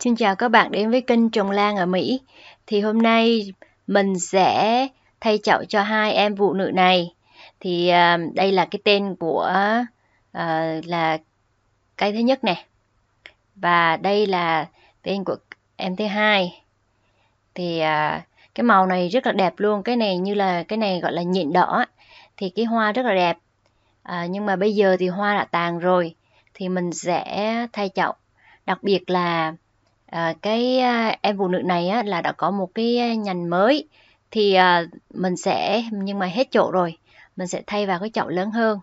Xin chào các bạn đến với kênh Trồng Lan ở Mỹ. Thì hôm nay mình sẽ thay chậu cho hai em phụ nữ này. Thì uh, đây là cái tên của uh, là cây thứ nhất này. Và đây là tên của em thứ hai. Thì uh, cái màu này rất là đẹp luôn. Cái này như là cái này gọi là nhịn đỏ. Thì cái hoa rất là đẹp. Uh, nhưng mà bây giờ thì hoa đã tàn rồi. Thì mình sẽ thay chậu. Đặc biệt là Ờ, cái à, em phụ nữ này á, là đã có một cái à, nhành mới thì à, mình sẽ nhưng mà hết chỗ rồi mình sẽ thay vào cái chậu lớn hơn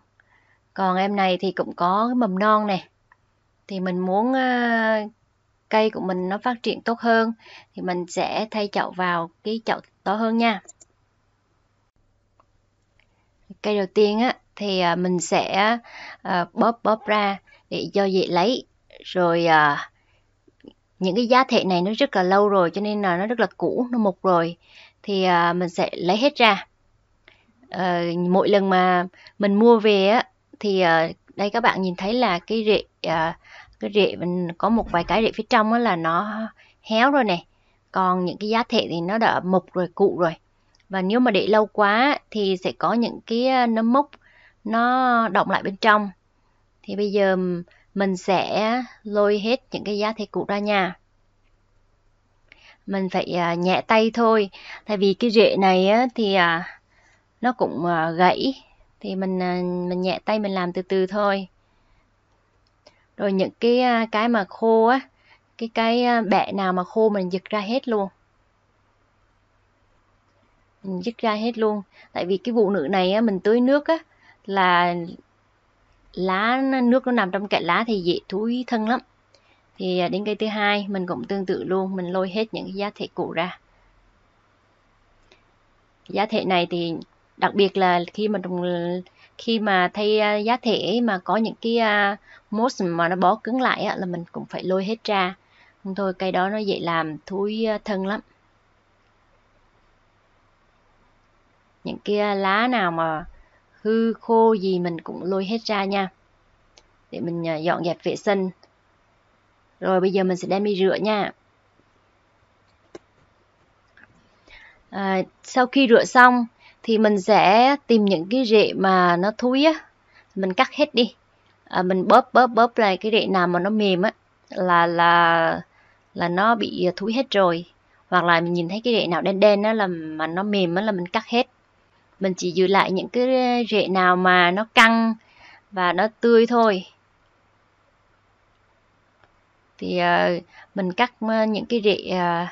còn em này thì cũng có cái mầm non này thì mình muốn cây của mình nó phát triển tốt hơn thì mình sẽ thay chậu vào cái chậu to hơn nha cây đầu tiên á thì mình sẽ bóp bóp ra để cho dễ lấy rồi à, những cái giá thể này nó rất là lâu rồi cho nên là nó rất là cũ nó mục rồi thì à, mình sẽ lấy hết ra ờ, mỗi lần mà mình mua về á thì à, đây các bạn nhìn thấy là cái rễ à, cái rễ mình có một vài cái rễ phía trong á là nó héo rồi này còn những cái giá thể thì nó đã mục rồi cụ rồi và nếu mà để lâu quá thì sẽ có những cái nấm mốc nó động lại bên trong thì bây giờ mình sẽ lôi hết những cái giá thể cũ ra nhà mình phải à, nhẹ tay thôi tại vì cái rễ này thì à, nó cũng à, gãy thì mình mình nhẹ tay mình làm từ từ thôi rồi những cái cái mà khô á cái cái bẹ nào mà khô mình giật ra hết luôn mình dứt ra hết luôn tại vì cái vụ nữ này á, mình tưới nước á là lá nước nó nằm trong cạnh lá thì dễ thúi thân lắm thì à, đến cây thứ hai mình cũng tương tự luôn mình lôi hết những giá thể cũ ra giá thể này thì đặc biệt là khi mà khi mà thay à, giá thể mà có những cái à, mốt mà nó bó cứng lại là mình cũng phải lôi hết ra không thôi cây đó nó dễ làm thúi thân lắm những kia lá nào mà hư khô gì mình cũng lôi hết ra nha để mình à, dọn dẹp vệ sinh rồi bây giờ mình sẽ đem đi rửa nha à, sau khi rửa xong thì mình sẽ tìm những cái rễ mà nó thui á mình cắt hết đi à, mình bóp bóp bóp lại cái rễ nào mà nó mềm á là là là nó bị à, thui hết rồi hoặc là mình nhìn thấy cái rễ nào đen đen á là mà nó mềm á là mình cắt hết mình chỉ giữ lại những cái rễ nào mà nó căng và nó tươi thôi thì ờ, mình cắt ờ, những cái rễ ờ,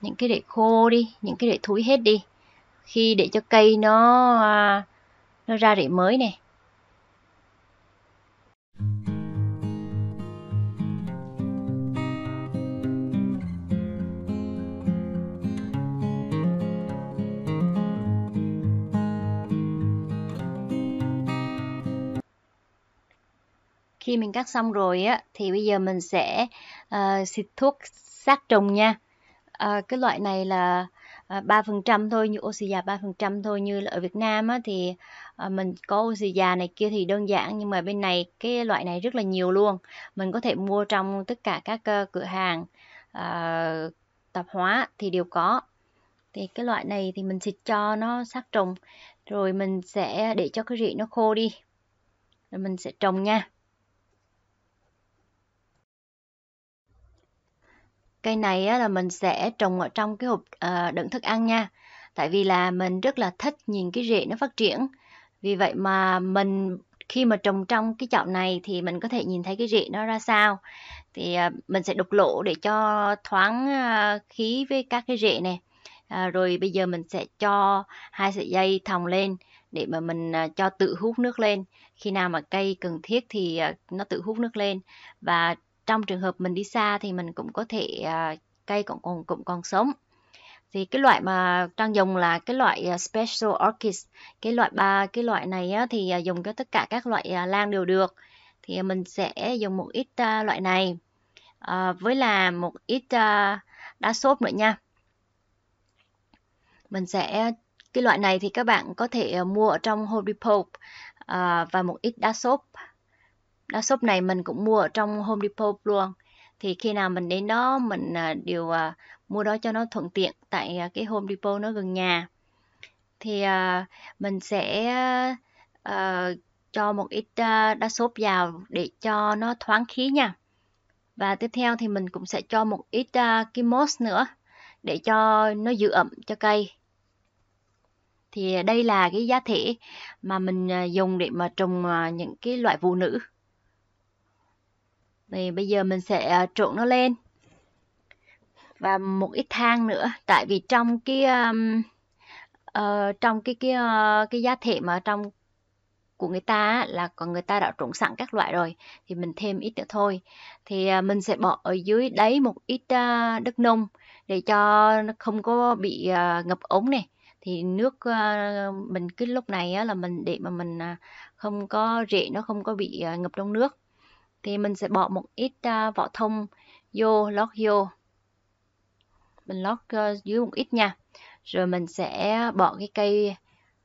những cái rễ khô đi những cái rễ thúi hết đi khi để cho cây nó nó ra rễ mới này khi mình cắt xong rồi á thì bây giờ mình sẽ uh, xịt thuốc sát trùng nha à, cái loại này là ờ, ba phần trăm thôi như oxy già ba phần trăm thôi như ở Việt Nam á, thì à, mình có oxy già này kia thì đơn giản nhưng mà bên này cái loại này rất là nhiều luôn mình có thể mua trong tất cả các uh, cửa hàng uh, tạp hóa thì đều có thì cái loại này thì mình xịt cho nó sát trùng rồi mình sẽ để cho cái rị nó khô đi rồi mình sẽ trồng nha Cây này á, là mình sẽ trồng ở trong cái hộp à, đựng thức ăn nha. Tại vì là mình rất là thích nhìn cái rễ nó phát triển. Vì vậy mà mình khi mà trồng trong cái chậu này thì mình có thể nhìn thấy cái rễ nó ra sao. Thì à, mình sẽ đục lỗ để cho thoáng à, khí với các cái rễ này. À, rồi bây giờ mình sẽ cho hai sợi dây thòng lên để mà mình cho tự hút nước lên khi nào mà cây cần thiết thì nó tự hút nước lên và trong trường hợp mình đi xa thì mình cũng có thể uh, cây cũng còn cũng còn sống thì cái loại mà trang dùng là cái loại à, special orchid cái loại ba cái loại này á, thì à, dùng cho tất cả các loại uh, lan đều được thì mình sẽ dùng một ít uh, loại này uh, với là một ít uh, đá xốp nữa nha mình sẽ cái loại này thì các bạn có thể mua ở trong Home Depot uh, và một ít đá xốp đó shop này mình cũng mua ở trong Home Depot luôn thì khi nào mình đến đó mình à, đều à, mua đó cho nó thuận tiện tại à, cái Home Depot nó gần nhà thì mình sẽ cho một ít đá xốp vào để cho nó thoáng khí nha và tiếp theo thì mình cũng sẽ cho một ít kim moss nữa để cho nó giữ ẩm cho cây thì đây là cái giá thể mà mình dùng để mà trồng những cái loại vụ nữ thì bây giờ mình sẽ ờ, trộn nó lên. Và một ít than nữa, tại vì trong cái uh, trong cái cái uh, cái giá thể mà trong của người ta là còn người ta đã trộn sẵn các loại rồi thì mình thêm ít nữa thôi thì mình sẽ bỏ ở dưới đáy một ít đất nung để cho nó không có bị ngập ống này thì nước mình cái lúc này là mình để mà mình à, không có rễ nó không có bị ngập trong nước thì mình sẽ bỏ một ít uh, vỏ thông vô lót vô mình lót uh, dưới một ít nha rồi mình sẽ bỏ cái cây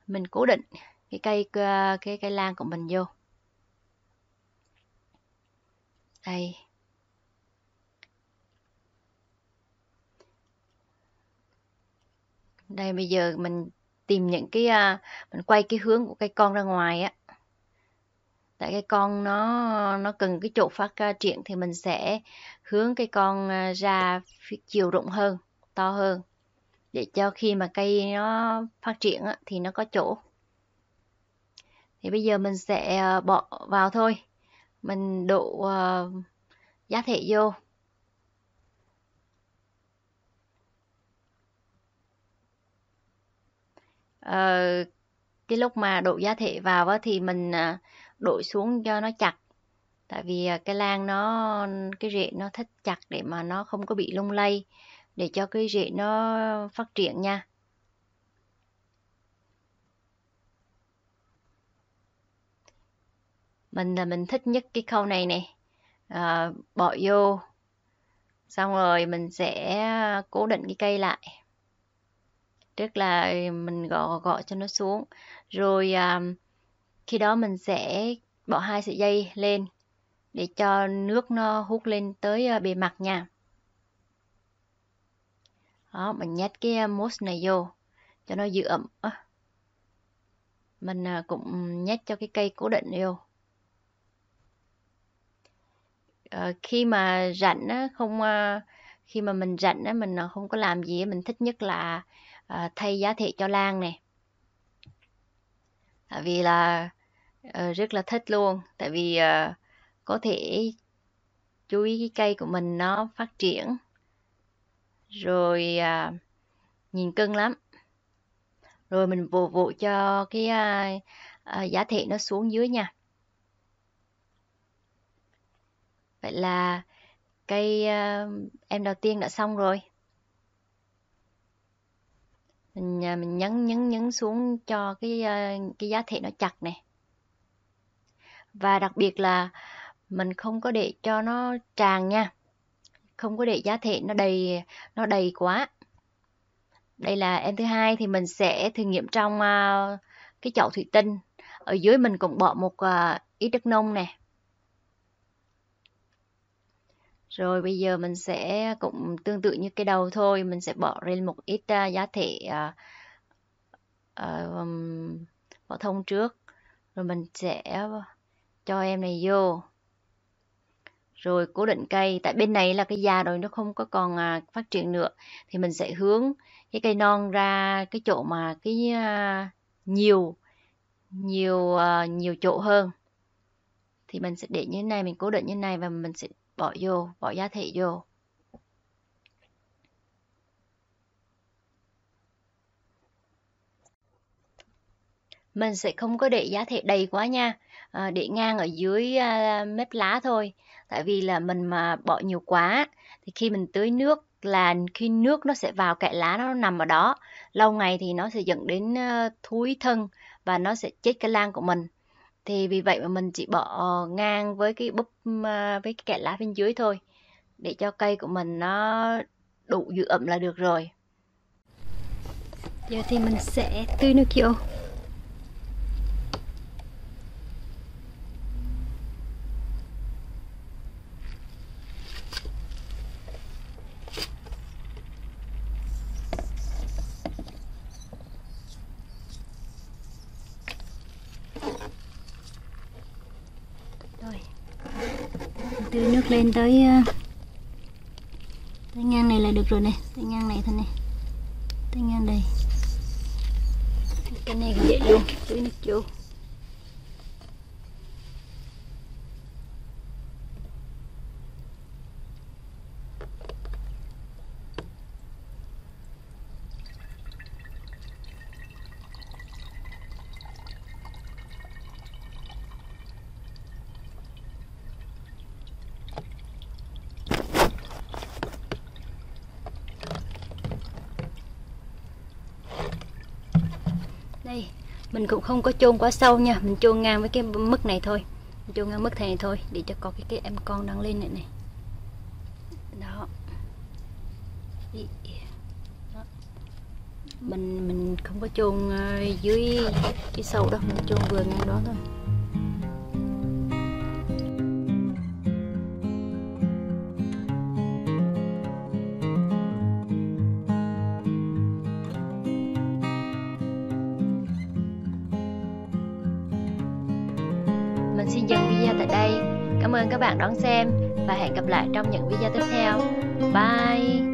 mình cố định cái cây uh, cái cây lan của mình vô đây đây bây giờ mình tìm những cái uh, mình quay cái hướng của cây con ra ngoài á tại cái con nó nó cần cái chỗ phát triển thì mình sẽ hướng cái con à, ra phía chiều rộng hơn to hơn để cho khi mà cây nó phát triển thì nó có chỗ thì bây giờ mình sẽ à, bỏ vào thôi mình độ à, giá thể vô ờ, cái lúc mà độ giá thể vào thì mình đội xuống cho nó chặt tại vì à, cái lan nó cái rễ nó thích chặt để mà nó không có bị lung lay để cho cái rễ nó phát triển nha mình là mình thích nhất cái khâu này này à, bỏ vô xong rồi mình sẽ cố định cái cây lại tức là mình gõ gõ cho nó xuống rồi à, khi đó mình sẽ bỏ hai sợi dây lên để cho nước nó hút lên tới ờ, bề mặt nha đó mình nhét cái ờ, mousse này vô cho nó giữ ẩm mình ờ, cũng nhét cho cái cây cố định vô khi mà rảnh không khi mà mình rảnh mình không có làm gì mình thích nhất là thay giá thể cho lan này tại vì là Ờ, rất là thích luôn tại vì ờ, có thể chú ý cái cây của mình nó phát triển rồi à, nhìn cưng lắm rồi mình vồ vụ cho cái à, à, giá thể nó xuống dưới nha vậy là cây ờ, em đầu tiên đã xong rồi mình nhấn nhấn nhấn xuống cho cái cái giá thể nó chặt này và đặc biệt là mình không có để cho nó tràn nha không có để giá thể nó đầy nó đầy quá đây là em thứ hai thì mình sẽ thử nghiệm trong à, cái chậu thủy tinh ở dưới mình cũng bỏ một à, ít đất nông nè rồi bây giờ mình sẽ cũng tương tự như cái đầu thôi mình sẽ bỏ lên một ít à, giá thể uh, bỏ thông trước rồi mình sẽ cho em này vô rồi cố định cây tại bên này là cái già rồi nó không có còn à, phát triển nữa thì mình sẽ hướng cái cây non ra cái chỗ mà cái à, nhiều nhiều à, nhiều chỗ hơn thì mình sẽ để như thế này mình cố định như thế này và mình sẽ bỏ vô bỏ giá thị vô mình sẽ không có để giá thể đầy quá nha à, để ngang ở dưới à, mép lá thôi tại vì là mình mà bỏ nhiều quá thì khi mình tưới nước là khi nước nó sẽ vào kẽ lá nó nằm ở đó lâu ngày thì nó sẽ dẫn đến uh, thúi thân và nó sẽ chết cái lan của mình thì vì vậy mà mình chỉ bỏ ngang với cái búp uh, với cái kẽ lá bên dưới thôi để cho cây của mình nó đủ giữ ẩm là được rồi giờ thì mình sẽ tưới nước vô tưới nước lên tới ờ, tới ngang này là được rồi này tới ngang này thôi này tới ngang đây cái này cũng vậy luôn tưới nước vô Đây, mình cũng không có chôn quá sâu nha, mình chôn ngang với cái mức này thôi. chôn ngang mức này thôi để cho có cái cái em con đang lên này này. Đó. Đó. Mình mình không có chôn ờ, dưới cái sâu đâu, mình chôn vừa ngang đó thôi. Cảm ơn các bạn đón xem và hẹn gặp lại trong những video tiếp theo. Bye!